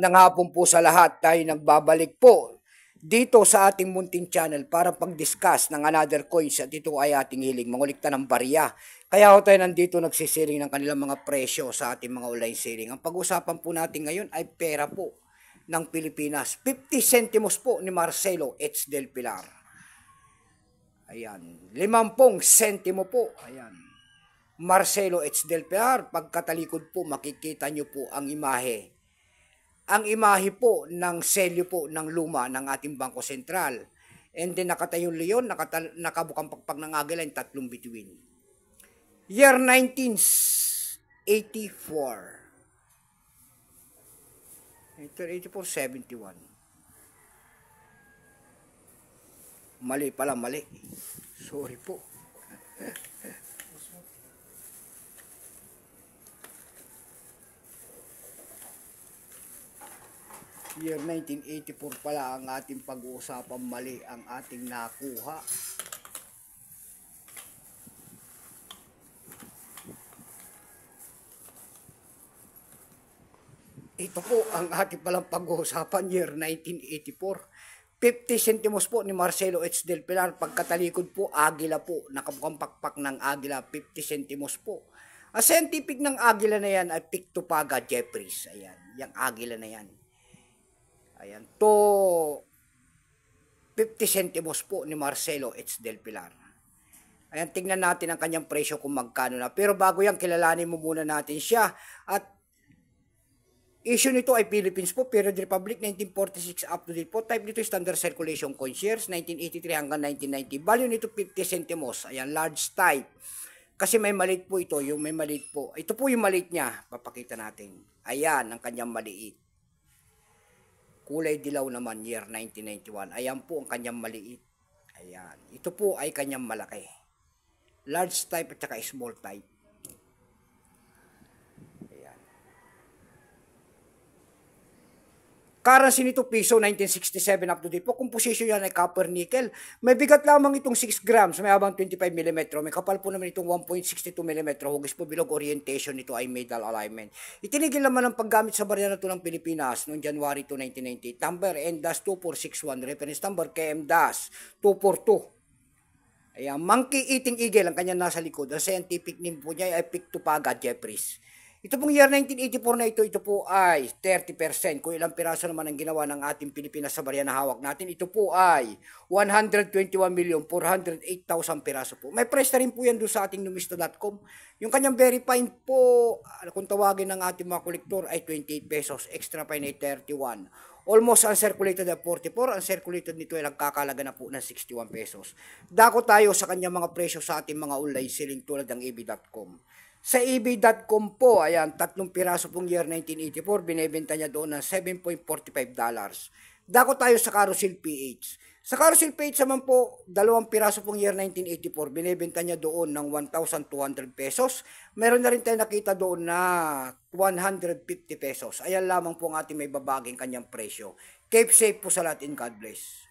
Nang hapon po sa lahat, tayo nagbabalik po dito sa ating munting channel para pag-discuss ng another coins at ito ay ating hiling mangulikta ng barya. Kaya ho tayo nandito nagsisiring ng kanilang mga presyo sa ating mga online selling. Ang pag-usapan po natin ngayon ay pera po ng Pilipinas. 50 centimos po ni Marcelo H. Del Pilar. Ayan. 50 sentimo po. Ayan. Marcelo H. Del Pilar, pagkatalikod po makikita nyo po ang imahe ang imahe po ng selyo po ng luma ng ating Bangko Sentral. And then nakatayong leon, nakata- nakabukang pagpag ng agilan, tatlong bituin. Year 1984. 1984, 71. Mali pala, mali. Sorry po. year 1984 pala ang ating pag uusapan mali ang ating nakuha Ito po ang ating palang pag-uusapan year 1984. 50 centimos po ni Marcelo H. Del Pilar. Pagkatalikod po, agila po. Nakamukhang pakpak ng agila, 50 centimos po. Ang scientific ng agila na yan ay Pictopaga Jeffries. Ayan, yung agila na yan. Ayan, to 50 centimos po ni Marcelo H. Del Pilar. Ayan, tingnan natin ang kanyang presyo kung magkano na. Pero bago yan, kilalanin mo muna natin siya. At issue nito ay Philippines po, period Republic 1946 up to date po. Type nito standard circulation coin shares 1983 hanggang 1990. Value nito 50 centimos. Ayan, large type. Kasi may maliit po ito, yung may maliit po. Ito po yung maliit niya, papakita natin. Ayan, ang kanyang maliit. Kulay dilaw naman, year 1991. Ayan po ang kanyang maliit. Ayan. Ito po ay kanyang malaki. Large type at saka small type. Currency nito piso 1967 up to date po. Composition yan ay copper nickel. May bigat lamang itong 6 grams, may habang 25 mm. May kapal po naman itong 1.62 mm. Hugis po bilog orientation nito ay medial alignment. Itinigil naman ang paggamit sa barya na ito ng Pilipinas noong January 2, 1998. Number N-2461, reference number KM-242. Ayan, monkey eating eagle ang kanya nasa likod. Ang scientific name po niya ay Pictopaga Jeffries. Ito pong year 1984 na ito, ito po ay 30%. Kung ilang piraso naman ang ginawa ng ating Pilipinas sa barya na hawak natin, ito po ay 121,408,000 piraso po. May price na rin po yan doon sa ating numisto.com. Yung kanyang verifying po, ah, kung tawagin ng ating mga kolektor ay 28 pesos, extra pa ay 31. Almost uncirculated na 44, uncirculated nito ay nagkakalaga na po ng 61 pesos. Dako tayo sa kanyang mga presyo sa ating mga online selling tulad ng ebi.com. Sa eBay.com po, ayan, tatlong piraso pong year 1984, binebenta niya doon ng 7.45 dollars. Dako tayo sa Carousel PH. Sa Carousel PH naman po, dalawang piraso pong year 1984, binebenta niya doon ng 1,200 pesos. Meron na rin tayo nakita doon na 150 pesos. Ayan lamang po ang ating may babaging kanyang presyo. Keep safe po sa lahat and God bless.